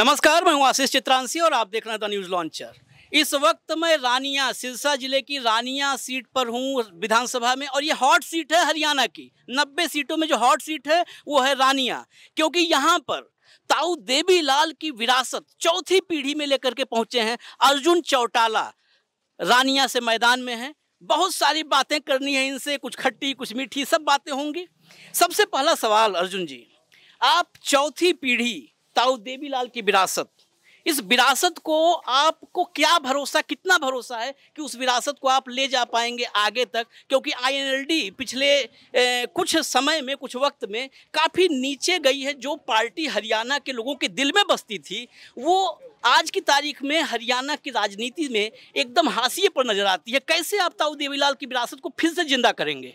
नमस्कार मैं हूं आशीष चित्रांशी और आप देख रहे हैं द न्यूज लॉन्चर इस वक्त मैं रानिया सिरसा जिले की रानिया सीट पर हूं विधानसभा में और ये हॉट सीट है हरियाणा की 90 सीटों में जो हॉट सीट है वो है रानिया क्योंकि यहाँ पर ताऊ देवी लाल की विरासत चौथी पीढ़ी में लेकर के पहुंचे हैं अर्जुन चौटाला रानिया से मैदान में है बहुत सारी बातें करनी है इनसे कुछ खट्टी कुछ मीठी सब बातें होंगी सबसे पहला सवाल अर्जुन जी आप चौथी पीढ़ी ताऊ देवीलाल की विरासत इस विरासत को आपको क्या भरोसा कितना भरोसा है कि उस विरासत को आप ले जा पाएंगे आगे तक क्योंकि आईएनएलडी पिछले ए, कुछ समय में कुछ वक्त में काफ़ी नीचे गई है जो पार्टी हरियाणा के लोगों के दिल में बसती थी वो आज की तारीख में हरियाणा की राजनीति में एकदम हाशिए पर नजर आती है कैसे आप ताऊ देवीलाल की विरासत को फिर से जिंदा करेंगे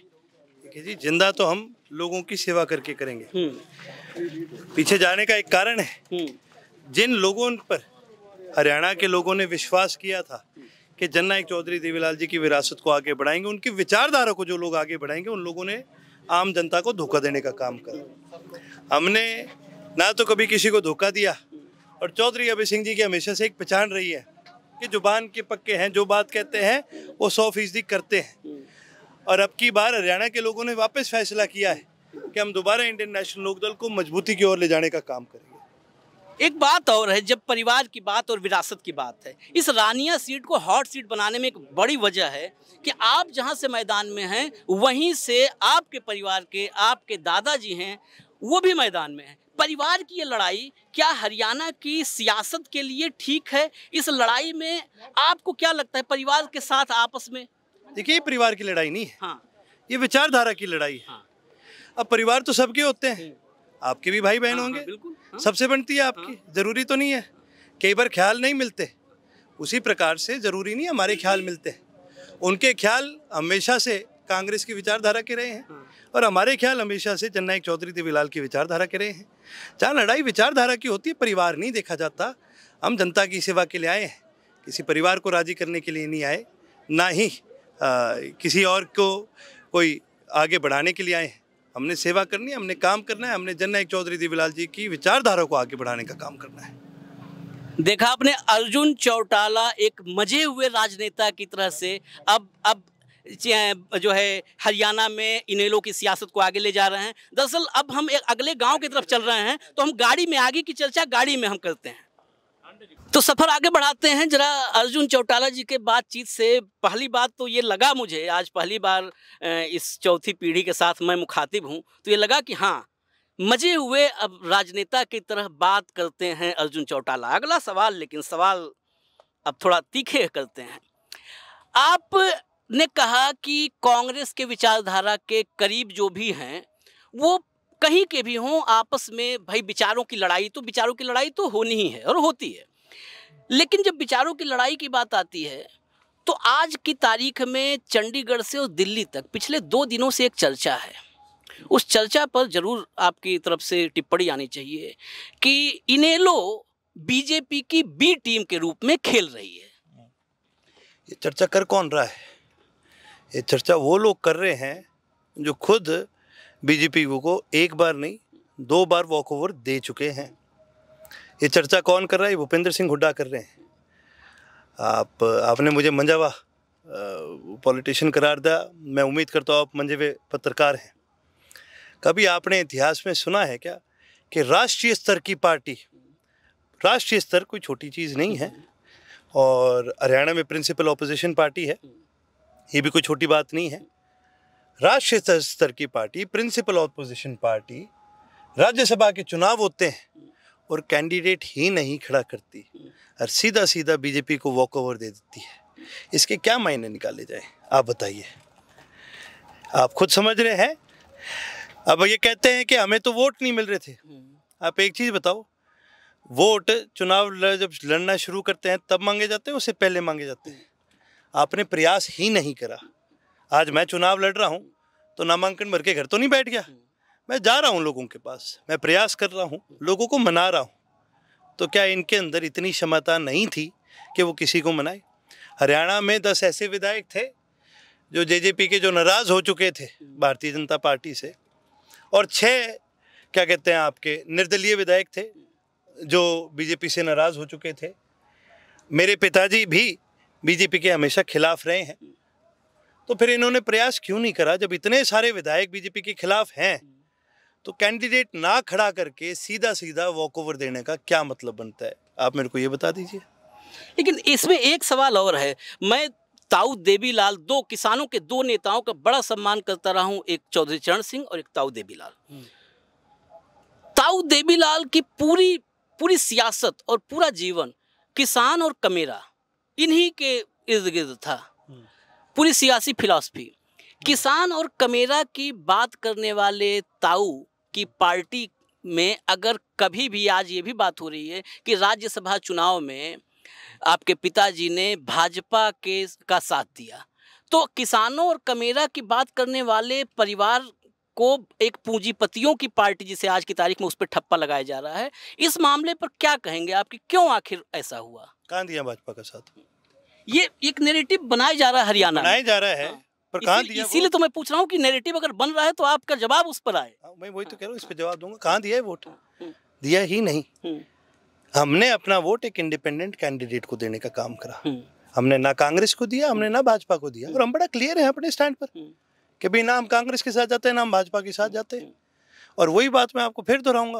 देखिए जी जिंदा तो हम लोगों की सेवा करके करेंगे हम्म। पीछे जाने का एक कारण है हम्म। जिन लोगों पर हरियाणा के लोगों ने विश्वास किया था कि जन्ना एक चौधरी देवीलाल जी की विरासत को आगे बढ़ाएंगे उनकी विचारधारा को जो लोग आगे बढ़ाएंगे उन लोगों ने आम जनता को धोखा देने का काम करा हमने ना तो कभी किसी को धोखा दिया और चौधरी अभय सिंह जी की हमेशा से एक पहचान रही है कि जुबान के पक्के हैं जो बात कहते हैं वो सौ फीसदी करते हैं हम्म। और अब की बार हरियाणा के लोगों ने वापस फैसला किया है कि हम दोबारा इंडियन नेशनल लोकदल को मजबूती की ओर ले जाने का काम करेंगे एक बात और है जब परिवार की बात और विरासत की बात है इस रानिया सीट को हॉट सीट बनाने में एक बड़ी वजह है कि आप जहां से मैदान में हैं वहीं से आपके परिवार के आपके दादाजी हैं वो भी मैदान में हैं परिवार की ये लड़ाई क्या हरियाणा की सियासत के लिए ठीक है इस लड़ाई में आपको क्या लगता है परिवार के साथ आपस में देखिए परिवार की लड़ाई नहीं है हाँ ये विचारधारा की लड़ाई है हाँ। अब परिवार तो सबके होते हैं आपके भी भाई बहन हाँ, हाँ, होंगे हाँ। सबसे बनती है आपकी ज़रूरी तो नहीं है कई बार ख्याल नहीं मिलते उसी प्रकार से ज़रूरी नहीं हमारे ख्याल मिलते हैं उनके ख्याल हमेशा से कांग्रेस की विचारधारा के रहे हैं और हमारे ख्याल हमेशा से चन्नाई चौधरी देवीलाल की विचारधारा के रहे हैं जहाँ लड़ाई विचारधारा की होती है परिवार नहीं देखा जाता हम जनता की सेवा के लिए आए हैं किसी परिवार को राजी करने के लिए नहीं आए ना ही आ, किसी और को कोई आगे बढ़ाने के लिए आए हैं हमने सेवा करनी है हमने काम करना है हमने जन चौधरी देवीलाल जी की विचारधारा को आगे बढ़ाने का काम करना है देखा आपने अर्जुन चौटाला एक मजे हुए राजनेता की तरह से अब अब जो है हरियाणा में इनेलो की सियासत को आगे ले जा रहे हैं दरअसल अब हम एक अगले गांव की तरफ चल रहे हैं तो हम गाड़ी में आगे की चर्चा गाड़ी में हम करते हैं तो सफर आगे बढ़ाते हैं जरा अर्जुन चौटाला जी के बातचीत से पहली बात तो ये लगा मुझे आज पहली बार इस चौथी पीढ़ी के साथ मैं मुखातिब हूँ तो ये लगा कि हाँ मजे हुए अब राजनेता की तरह बात करते हैं अर्जुन चौटाला अगला सवाल लेकिन सवाल अब थोड़ा तीखे करते हैं आप ने कहा कि कांग्रेस के विचारधारा के करीब जो भी हैं वो कहीं के भी हों आपस में भाई विचारों की लड़ाई तो विचारों की लड़ाई तो होनी ही है और होती है लेकिन जब विचारों की लड़ाई की बात आती है तो आज की तारीख में चंडीगढ़ से और दिल्ली तक पिछले दो दिनों से एक चर्चा है उस चर्चा पर ज़रूर आपकी तरफ से टिप्पणी आनी चाहिए कि इनेलो बीजेपी की बी टीम के रूप में खेल रही है ये चर्चा कर कौन रहा है ये चर्चा वो लोग कर रहे हैं जो खुद बीजेपी को एक बार नहीं दो बार वॉकओवर दे चुके हैं ये चर्चा कौन कर रहा है भूपेंद्र सिंह हुड्डा कर रहे हैं आप आपने मुझे मंजावा पॉलिटिशियन करार दिया मैं उम्मीद करता हूँ आप मंजेवे पत्रकार हैं कभी आपने इतिहास में सुना है क्या कि राष्ट्रीय स्तर की पार्टी राष्ट्रीय स्तर कोई छोटी चीज़ नहीं है और हरियाणा में प्रिंसिपल ऑपोजिशन पार्टी है ये भी कोई छोटी बात नहीं है राष्ट्रीय स्तर की party principal opposition party Rajya Sabha के चुनाव होते हैं और कैंडिडेट ही नहीं खड़ा करती हम्म। और सीधा सीधा बीजेपी को वॉक ओवर दे देती है इसके क्या मायने निकाले जाए आप बताइए आप खुद समझ रहे हैं अब ये कहते हैं कि हमें तो वोट नहीं मिल रहे थे हम्म। आप एक चीज़ बताओ वोट चुनाव जब लड़ना शुरू करते हैं तब मांगे जाते हैं उससे पहले मांगे जाते हैं आपने प्रयास ही नहीं करा आज मैं चुनाव लड़ रहा हूं तो नामांकन भर के घर तो नहीं बैठ गया हम्म। मैं जा रहा हूँ लोगों के पास मैं प्रयास कर रहा हूँ लोगों को मना रहा हूँ तो क्या इनके अंदर इतनी क्षमता नहीं थी कि वो किसी को मनाए हरियाणा में दस ऐसे विधायक थे जो जेजेपी के जो नाराज़ हो चुके थे भारतीय जनता पार्टी से और छः क्या कहते हैं आपके निर्दलीय विधायक थे जो बीजेपी से नाराज़ हो चुके थे मेरे पिताजी भी बीजेपी के हमेशा खिलाफ रहे हैं तो फिर इन्होंने प्रयास क्यों नहीं करा जब इतने सारे विधायक बीजेपी के खिलाफ हैं तो कैंडिडेट ना खड़ा करके सीधा सीधा वॉक ओवर देने का क्या मतलब बनता है आप मेरे को ये बता दीजिए लेकिन इसमें एक सवाल और है मैं ताऊ देवीलाल दो किसानों के दो नेताओं का बड़ा सम्मान करता रहा हूं एक चौधरी चरण सिंह और एक ताऊ देवीलाल हम्म। ताऊ देवीलाल की पूरी पूरी सियासत और पूरा जीवन किसान और कमेरा इन्हीं के इर्द गिर्द था हम्म। पूरी सियासी फिलॉसफी हम्म। किसान और कमेरा की बात करने वाले ताऊ कि पार्टी में अगर कभी भी आज ये भी बात हो रही है कि राज्यसभा चुनाव में आपके पिताजी ने भाजपा के का साथ दिया तो किसानों और कमेरा की बात करने वाले परिवार को एक पूंजीपतियों की पार्टी जिसे आज की तारीख में उस पर ठप्पा लगाया जा रहा है इस मामले पर क्या कहेंगे आपकी क्यों आखिर ऐसा हुआ कहाँ दिया भाजपा का साथ ये एक नेरेटिव बनाया जा रहा है हरियाणा बनाया जा रहा है हाँ। पर कहाँ दिया इसीलिए तो मैं पूछ रहा हूँ कि नैरेटिव अगर बन रहा है तो आपका जवाब उस पर आए हाँ, मैं वही तो कह रहा हूँ इस पर जवाब दूंगा कहाँ दिया है वोट हाँ, हाँ। दिया ही नहीं हम्म। हमने अपना वोट एक इंडिपेंडेंट कैंडिडेट को देने का काम करा हम्म। हमने ना कांग्रेस को दिया हमने ना हम्म। भाजपा को दिया और हम बड़ा क्लियर है अपने स्टैंड पर कि भाई ना हम कांग्रेस के साथ जाते हैं ना हम भाजपा के साथ जाते हैं और वही बात मैं आपको फिर दोहराऊंगा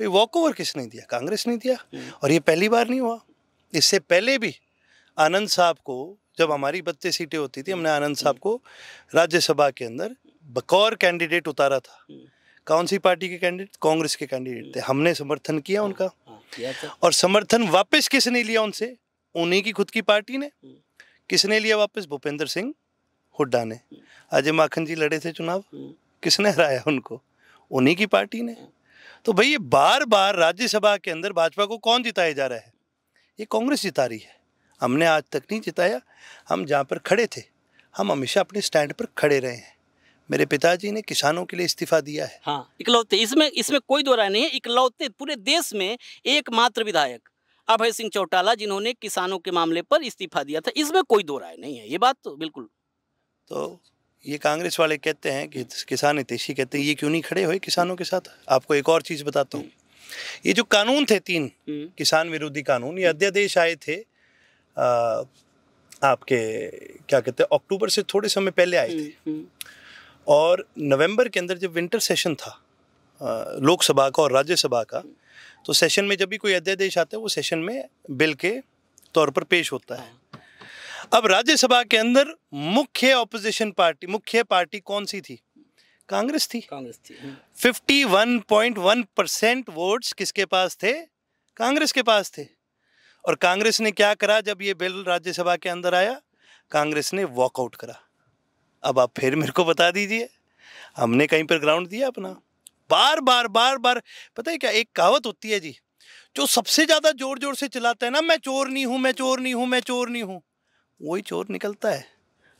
भाई वॉक ओवर किसने दिया कांग्रेस ने दिया और ये पहली बार नहीं हुआ इससे पहले भी आनंद साहब को जब हमारी बत्तीस सीटें होती थी हमने आनंद साहब हम्म। को राज्यसभा के अंदर बकौर कैंडिडेट उतारा था हम्म। कौन सी पार्टी के कैंडिडेट कांग्रेस के कैंडिडेट थे हम्म। हमने समर्थन किया हाँ, उनका हाँ, और समर्थन वापस किसने लिया उनसे उन्हीं की खुद की पार्टी ने किसने लिया वापस भूपेंद्र सिंह हुड्डा ने अजय माखन जी लड़े थे चुनाव किसने हराया उनको उन्हीं की पार्टी ने तो भाई ये बार बार राज्यसभा के अंदर भाजपा को कौन जिताया जा रहा है ये कांग्रेस जिता रही है हमने आज तक नहीं जिताया हम जहाँ पर खड़े थे हम हमेशा अपने स्टैंड पर खड़े रहे हैं मेरे पिताजी ने किसानों के लिए इस्तीफा दिया है हाँ इकलौते इसमें इसमें कोई दो राय नहीं है इकलौते पूरे देश में एकमात्र विधायक अभय सिंह चौटाला जिन्होंने किसानों के मामले पर इस्तीफा दिया था इसमें कोई दो राय नहीं है ये बात तो बिल्कुल तो ये कांग्रेस वाले कहते हैं कि किसान हितेशी कहते हैं ये क्यों नहीं खड़े हुए किसानों के साथ आपको एक और चीज़ बताता हूँ हम्म। ये जो कानून थे तीन हम्म। किसान विरोधी कानून ये अध्यादेश आए थे आपके क्या कहते हैं अक्टूबर से थोड़े समय पहले आए थे हम्म, हम्म। और नवंबर के अंदर जब विंटर सेशन था लोकसभा का और राज्यसभा का तो सेशन में जब भी कोई अध्यादेश आता है वो सेशन में बिल के तौर पर पेश होता है हाँ। अब राज्यसभा के अंदर मुख्य ऑपोजिशन पार्टी मुख्य पार्टी कौन सी थी कांग्रेस थी कांग्रेस थी वन परसेंट वोट्स किसके पास थे कांग्रेस के पास थे और कांग्रेस ने क्या करा जब ये बिल राज्यसभा के अंदर आया कांग्रेस ने वॉकआउट करा अब आप फिर मेरे को बता दीजिए हमने कहीं पर ग्राउंड दिया अपना बार बार बार बार पता है क्या एक कहावत होती है जी जो सबसे ज़्यादा जोर जोर से चलाता है ना मैं चोर नहीं हूँ मैं चोर नहीं हूँ मैं चोर नहीं हूँ वही चोर निकलता है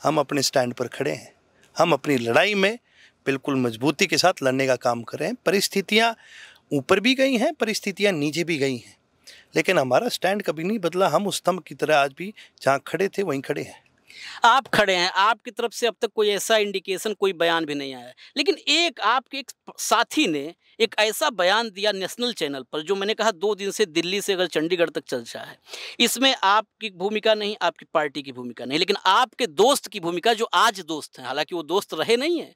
हम अपने स्टैंड पर खड़े हैं हम अपनी लड़ाई में बिल्कुल मजबूती के साथ लड़ने का काम कर रहे हैं परिस्थितियाँ ऊपर भी गई हैं परिस्थितियाँ नीचे भी गई हैं लेकिन हमारा स्टैंड कभी नहीं बदला हम उस स्तंभ की तरह आज भी जहाँ खड़े थे वहीं खड़े हैं आप खड़े हैं आपकी तरफ से अब तक कोई ऐसा इंडिकेशन कोई बयान भी नहीं आया लेकिन एक आपके एक साथी ने एक ऐसा बयान दिया नेशनल चैनल पर जो मैंने कहा दो दिन से दिल्ली से अगर चंडीगढ़ तक चल रहा है इसमें आपकी भूमिका नहीं आपकी पार्टी की भूमिका नहीं लेकिन आपके दोस्त की भूमिका जो आज दोस्त हैं हालांकि वो दोस्त रहे नहीं हैं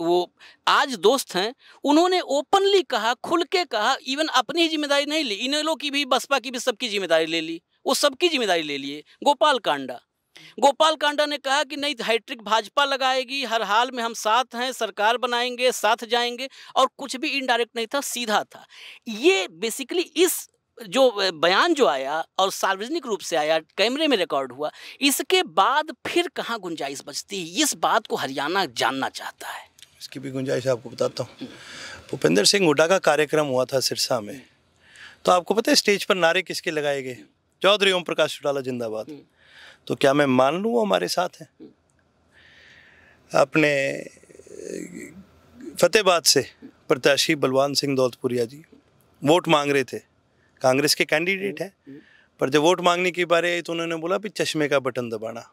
वो आज दोस्त हैं उन्होंने ओपनली कहा खुल के कहा इवन अपनी ही जिम्मेदारी नहीं ली इन लोगों की भी बसपा की भी सबकी जिम्मेदारी ले ली वो सबकी जिम्मेदारी ले लिए गोपाल कांडा गोपाल कांडा ने कहा कि नहीं हैट्रिक भाजपा लगाएगी हर हाल में हम साथ हैं सरकार बनाएंगे साथ जाएंगे और कुछ भी इनडायरेक्ट नहीं था सीधा था ये बेसिकली इस जो बयान जो आया और सार्वजनिक रूप से आया कैमरे में रिकॉर्ड हुआ इसके बाद फिर कहाँ गुंजाइश बचती है इस बात को हरियाणा जानना चाहता है इसकी भी गुंजाइश आपको बताता हूँ भूपेंद्र सिंह हुडा का कार्यक्रम हुआ था सिरसा में तो आपको पता है स्टेज पर नारे किसके लगाए गए चौधरी ओम प्रकाश चौटाला जिंदाबाद तो क्या मैं मान लूँ वो हमारे साथ हैं अपने फतेहबाद से प्रत्याशी बलवान सिंह दौलतपुरिया जी वोट मांग रहे थे कांग्रेस के कैंडिडेट हैं पर जब वोट मांगने की बारे आई तो उन्होंने बोला भी चश्मे का बटन दबाना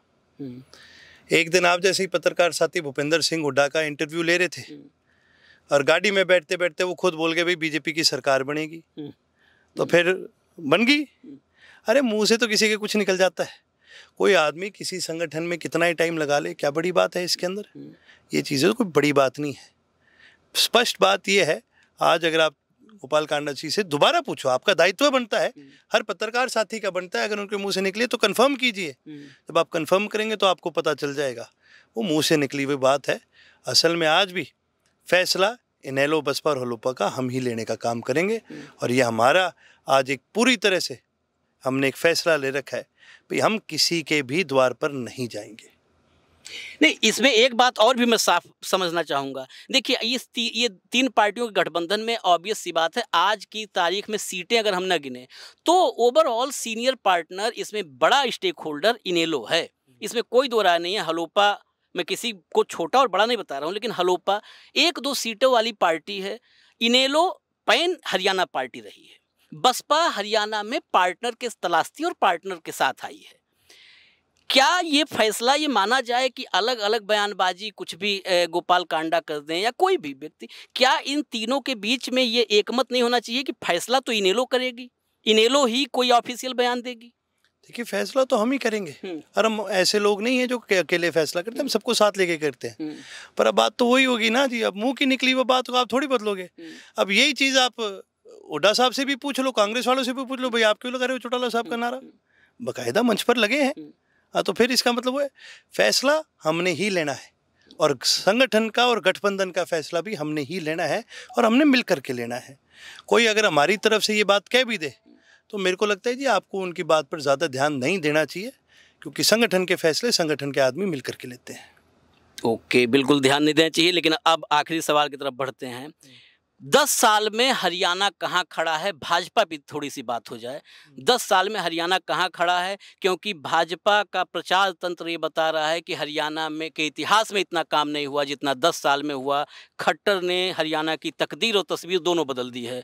एक दिन आप जैसे ही पत्रकार साथी भूपेंद्र सिंह हुड्डा का इंटरव्यू ले रहे थे हम्म। और गाड़ी में बैठते बैठते वो खुद बोल गए भाई बीजेपी की सरकार बनेगी हम्म। तो फिर बन गई हम्म। अरे मुंह से तो किसी के कुछ निकल जाता है कोई आदमी किसी संगठन में कितना ही टाइम लगा ले क्या बड़ी बात है इसके अंदर ये चीज़ें तो कोई बड़ी बात नहीं है स्पष्ट बात यह है आज अगर आप गोपाल कांडा जी से दोबारा पूछो आपका दायित्व बनता है हम्म। हर पत्रकार साथी का बनता है अगर उनके मुंह से निकले तो कंफर्म कीजिए हम्म। जब आप कंफर्म करेंगे तो आपको पता चल जाएगा वो मुंह से निकली हुई बात है असल में आज भी फैसला इनैलो बसपा और हलोपा का हम ही लेने का काम करेंगे हम्म। और ये हमारा आज एक पूरी तरह से हमने एक फैसला ले रखा है भाई हम किसी के भी द्वार पर नहीं जाएंगे नहीं इसमें एक बात और भी मैं साफ समझना चाहूँगा देखिए इस ती, ये तीन पार्टियों के गठबंधन में ऑब्वियस सी बात है आज की तारीख में सीटें अगर हम न गिने तो ओवरऑल सीनियर पार्टनर इसमें बड़ा स्टेक होल्डर इनेलो है इसमें कोई दो राय नहीं है हलोपा मैं किसी को छोटा और बड़ा नहीं बता रहा हूँ लेकिन हलोपा एक दो सीटों वाली पार्टी है इनेलो पैन हरियाणा पार्टी रही है बसपा हरियाणा में पार्टनर के तलाश थी और पार्टनर के साथ आई है क्या ये फैसला ये माना जाए कि अलग अलग बयानबाजी कुछ भी गोपाल कांडा कर दें या कोई भी व्यक्ति क्या इन तीनों के बीच में ये एकमत नहीं होना चाहिए कि फैसला तो इनेलो करेगी इनेलो ही कोई ऑफिशियल बयान देगी देखिए फैसला तो हम ही करेंगे हम्म। और हम ऐसे लोग नहीं हैं जो अकेले फैसला करते हैं हम सबको साथ लेके करते हैं हम्म। पर अब बात तो वही होगी ना जी अब मुंह की निकली वो बात तो आप थोड़ी बदलोगे हम्म। अब यही चीज़ आप ओडा साहब से भी पूछ लो कांग्रेस वालों से भी पूछ लो भाई आप क्यों लगा रहे हो चौटाला साहब का नारा बाकायदा मंच पर लगे हैं हाँ तो फिर इसका मतलब है फैसला हमने ही लेना है और संगठन का और गठबंधन का फैसला भी हमने ही लेना है और हमने मिल के लेना है कोई अगर हमारी तरफ से ये बात कह भी दे तो मेरे को लगता है जी आपको उनकी बात पर ज़्यादा ध्यान नहीं देना चाहिए क्योंकि संगठन के फैसले संगठन के आदमी मिल के लेते हैं ओके बिल्कुल ध्यान नहीं देना चाहिए लेकिन अब आखिरी सवाल की तरफ बढ़ते हैं दस साल में हरियाणा कहाँ खड़ा है भाजपा भी थोड़ी सी बात हो जाए दस साल में हरियाणा कहाँ खड़ा है क्योंकि भाजपा का प्रचार तंत्र ये बता रहा है कि हरियाणा में के इतिहास में इतना काम नहीं हुआ जितना दस साल में हुआ खट्टर ने हरियाणा की तकदीर और तस्वीर दोनों बदल दी है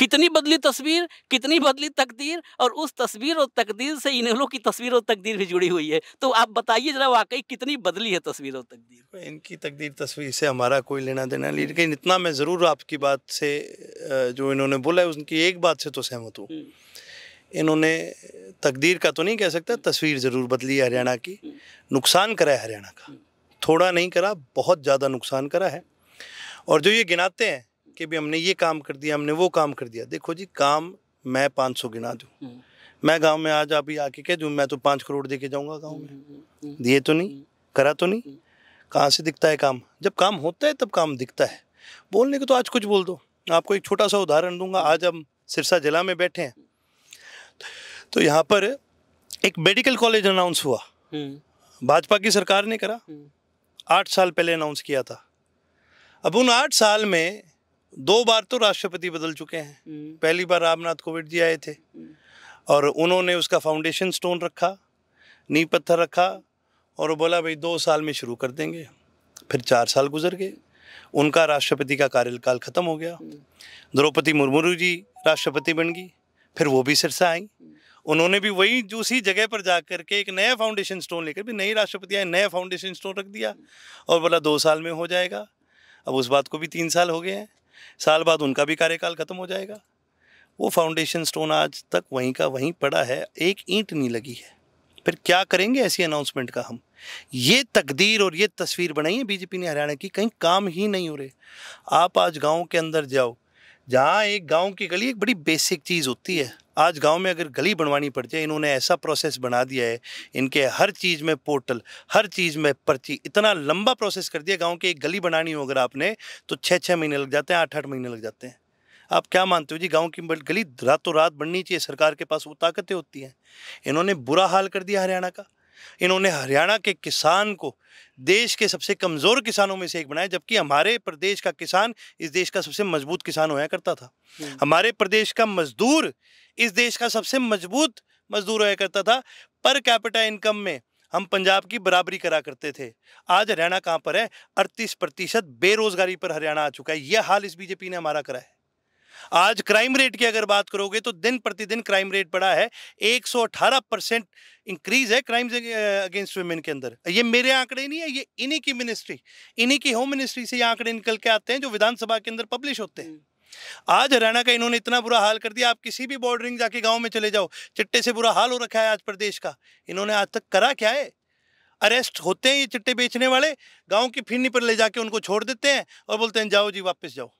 कितनी बदली तस्वीर कितनी बदली तकदीर और उस तस्वीर और तकदीर से इन्हों की तस्वीर और तकदीर भी जुड़ी हुई है तो आप बताइए जरा वाकई कितनी बदली है तस्वीर और तकदीर इनकी तकदीर तस्वीर से हमारा कोई लेना देना लेकिन इतना मैं ज़रूर आपकी बात से जो इन्होंने बोला है उनकी एक बात से तो सहमत हूँ हम्म। इन्होंने तकदीर का तो नहीं कह सकता हम्म। तस्वीर ज़रूर बदली है हरियाणा की हम्म। नुकसान करा है हरियाणा का थोड़ा नहीं करा बहुत ज़्यादा नुकसान करा है और जो ये गिनाते हैं कि भी हमने ये काम कर दिया हमने वो काम कर दिया देखो जी काम मैं पाँच सौ गिना दूँ हम्म। मैं गांव में आज अभी आके कह दूँ मैं तो पाँच करोड़ दे के जाऊँगा गाँव में हम्म, हम्म, दिए तो नहीं करा तो नहीं कहाँ से दिखता है काम जब काम होता है तब काम दिखता है बोलने को तो आज कुछ बोल दो आपको एक छोटा सा उदाहरण दूंगा आज हम सिरसा जिला में बैठे हैं तो यहाँ पर एक मेडिकल कॉलेज अनाउंस हुआ भाजपा की सरकार ने करा आठ साल पहले अनाउंस किया था अब उन आठ साल में दो बार तो राष्ट्रपति बदल चुके हैं हम्म। पहली बार रामनाथ कोविंद जी आए थे हम्म। और उन्होंने उसका फाउंडेशन स्टोन रखा नी पत्थर रखा और बोला भाई दो साल में शुरू कर देंगे फिर चार साल गुजर गए उनका राष्ट्रपति का कार्यकाल ख़त्म हो गया हम्म। द्रौपदी मुर्मू जी राष्ट्रपति बन गई फिर वो भी सिरसा आई उन्होंने भी वही उसी जगह पर जा कर के एक नया फाउंडेशन स्टोन लेकर भी नई राष्ट्रपति आए नया फाउंडेशन स्टोन रख दिया और बोला दो साल में हो जाएगा अब उस बात को भी तीन साल हो गए हैं साल बाद उनका भी कार्यकाल ख़त्म हो जाएगा वो फाउंडेशन स्टोन आज तक वहीं का वहीं पड़ा है एक ईंट नहीं लगी है फिर क्या करेंगे ऐसी अनाउंसमेंट का हम ये तकदीर और ये तस्वीर बनाई है बीजेपी ने हरियाणा की कहीं काम ही नहीं हो रहे आप आज गाँव के अंदर जाओ जहाँ एक गाँव की गली एक बड़ी बेसिक चीज़ होती है आज गांव में अगर गली बनवानी पड़ती है इन्होंने ऐसा प्रोसेस बना दिया है इनके हर चीज़ में पोर्टल हर चीज़ में पर्ची इतना लंबा प्रोसेस कर दिया गाँव की एक गली बनानी हो अगर आपने तो छः छः महीने लग जाते हैं आठ आठ महीने लग जाते हैं आप क्या मानते हो जी गांव की गली रातों रात बननी चाहिए सरकार के पास वो ताकतें होती हैं इन्होंने बुरा हाल कर दिया हरियाणा का इन्होंने हरियाणा के किसान को देश के सबसे कमज़ोर किसानों में से एक बनाया जबकि हमारे प्रदेश का किसान इस देश का सबसे मजबूत किसान होया करता था हम्म। हमारे प्रदेश का मजदूर इस देश का सबसे मजबूत मजदूर होया करता था पर कैपिटा इनकम में हम पंजाब की बराबरी करा करते थे आज हरियाणा कहाँ पर है अड़तीस प्रतिशत बेरोजगारी पर हरियाणा आ चुका है यह हाल इस बीजेपी ने हमारा करा है आज क्राइम रेट की अगर बात करोगे तो दिन प्रतिदिन क्राइम रेट बढ़ा है 118 परसेंट इंक्रीज है क्राइम अगेंस्ट वुमेन के अंदर ये मेरे आंकड़े नहीं है ये इन्हीं की मिनिस्ट्री इन्हीं की होम मिनिस्ट्री से ये आंकड़े निकल के आते हैं जो विधानसभा के अंदर पब्लिश होते हैं हम्म। आज हरियाणा का इन्होंने इतना बुरा हाल कर दिया आप किसी भी बॉर्डरिंग जाके गांव में चले जाओ चिट्टे से बुरा हाल हो रखा है आज प्रदेश का इन्होंने आज तक करा क्या है अरेस्ट होते हैं ये चिट्टे बेचने वाले गांव की फिरनी पर ले जाके उनको छोड़ देते हैं और बोलते हैं जाओ जी वापस जाओ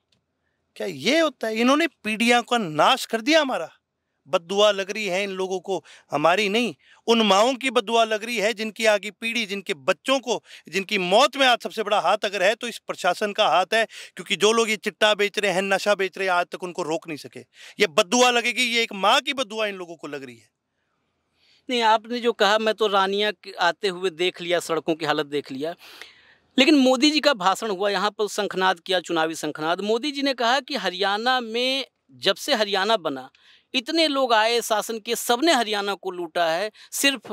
क्या ये होता है इन्होंने पीढ़ियाँ का नाश कर दिया हमारा बदुआ लग रही है इन लोगों को हमारी नहीं उन माओं की बदुआ लग रही है जिनकी आगे पीढ़ी जिनके बच्चों को जिनकी मौत में आज सबसे बड़ा हाथ अगर है तो इस प्रशासन का हाथ है क्योंकि जो लोग ये चिट्टा बेच रहे हैं नशा बेच रहे हैं आज तक उनको रोक नहीं सके ये बदुआ लगेगी ये एक माँ की बदुआ इन लोगों को लग रही है नहीं आपने जो कहा मैं तो रानिया आते हुए देख लिया सड़कों की हालत देख लिया लेकिन मोदी जी का भाषण हुआ यहाँ पर शंखनाद किया चुनावी शंखनाद मोदी जी ने कहा कि हरियाणा में जब से हरियाणा बना इतने लोग आए शासन के सबने हरियाणा को लूटा है सिर्फ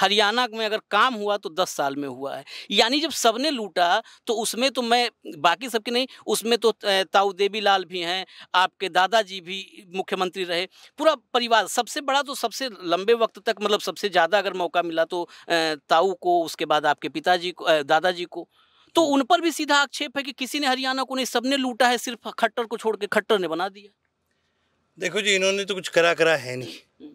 हरियाणा में अगर काम हुआ तो दस साल में हुआ है यानी जब सबने लूटा तो उसमें तो मैं बाकी सबके नहीं उसमें तो ताऊ देवी लाल भी हैं आपके दादाजी भी मुख्यमंत्री रहे पूरा परिवार सबसे बड़ा तो सबसे लंबे वक्त तक मतलब सबसे ज़्यादा अगर मौका मिला तो ताऊ को उसके बाद आपके पिताजी को दादाजी को तो हम्म। उन पर भी सीधा आक्षेप है कि किसी ने हरियाणा को नहीं सबने लूटा है सिर्फ खट्टर को छोड़ के खट्टर ने बना दिया देखो जी इन्होंने तो कुछ करा करा है नहीं हम्म।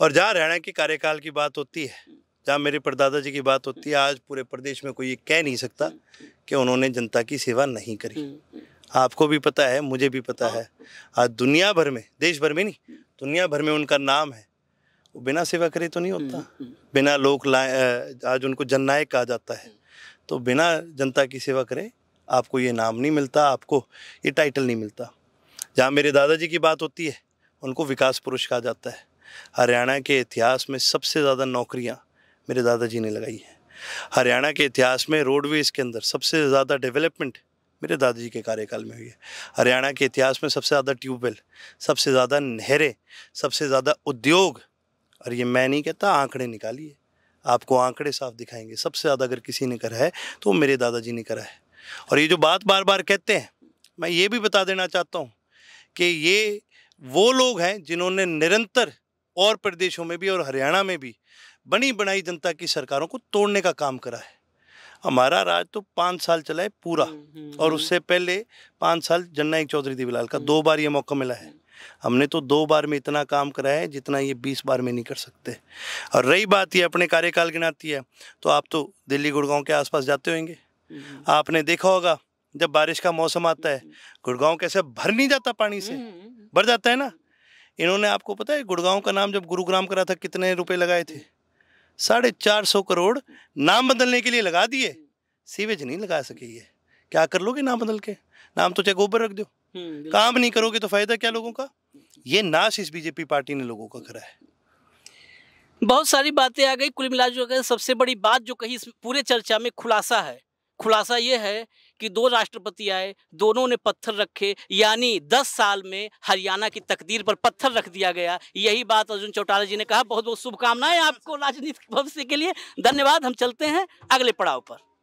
और जहाँ हरियाणा के कार्यकाल की बात होती है हम्म। जहाँ मेरे परदादा जी की बात होती है आज पूरे प्रदेश में कोई ये कह नहीं सकता हम्म। कि उन्होंने जनता की सेवा नहीं करी हम्म, आपको भी पता है मुझे भी पता हाँ। है आज दुनिया भर में देश भर में नहीं दुनिया भर में उनका नाम है वो बिना सेवा करे तो नहीं होता बिना लोक आज उनको जननायक कहा जाता है तो बिना जनता की सेवा करे आपको ये नाम नहीं मिलता आपको ये टाइटल नहीं मिलता जहाँ मेरे दादाजी की बात होती है उनको विकास पुरुष कहा जाता है हरियाणा के इतिहास में सबसे ज़्यादा नौकरियाँ मेरे दादाजी ने लगाई हैं हरियाणा के इतिहास में रोडवेज़ के अंदर सबसे ज़्यादा डेवलपमेंट मेरे दादाजी के कार्यकाल में हुई है हरियाणा के इतिहास में सबसे ज़्यादा ट्यूबवेल सबसे ज़्यादा नहरें सबसे ज़्यादा उद्योग और ये मैं नहीं कहता आंकड़े निकालिए आपको आंकड़े साफ दिखाएंगे सबसे ज़्यादा अगर किसी ने करा है तो मेरे दादाजी ने करा है और ये जो बात बार बार कहते हैं मैं ये भी बता देना चाहता हूँ कि ये वो लोग हैं जिन्होंने निरंतर और प्रदेशों में भी और हरियाणा में भी बनी बनाई जनता की सरकारों को तोड़ने का काम करा है हमारा राज तो पाँच साल चला है पूरा हम्म, हम्म, और हम्म। उससे पहले पाँच साल जननायक चौधरी देवीलाल का दो बार ये मौका मिला है हमने तो दो बार में इतना काम कराया है जितना ये बीस बार में नहीं कर सकते और रही बात ये अपने कार्यकाल गिनाती है तो आप तो दिल्ली गुड़गांव के आसपास जाते होंगे आपने देखा होगा जब बारिश का मौसम आता है गुड़गांव कैसे भर नहीं जाता पानी से भर जाता है ना इन्होंने आपको पता है गुड़गांव का नाम जब गुरुग्राम करा था कितने रुपए लगाए थे साढ़े चार सौ करोड़ नाम बदलने के लिए लगा दिए सीवेज नहीं लगा सके ये क्या कर लोगे नाम बदल के नाम तो चाहे गोबर रख दो हम्म, काम नहीं करोगे तो फायदा क्या लोगों का ये नाश इस बीजेपी पार्टी ने लोगों का करा है बहुत सारी बातें आ गई कुल मिला जो सबसे बड़ी बात जो कही इस पूरे चर्चा में खुलासा है खुलासा ये है कि दो राष्ट्रपति आए दोनों ने पत्थर रखे यानी दस साल में हरियाणा की तकदीर पर पत्थर रख दिया गया यही बात अर्जुन चौटाला जी ने कहा बहुत बहुत शुभकामनाएं आपको राजनीतिक भविष्य के लिए धन्यवाद हम चलते हैं अगले पड़ाव पर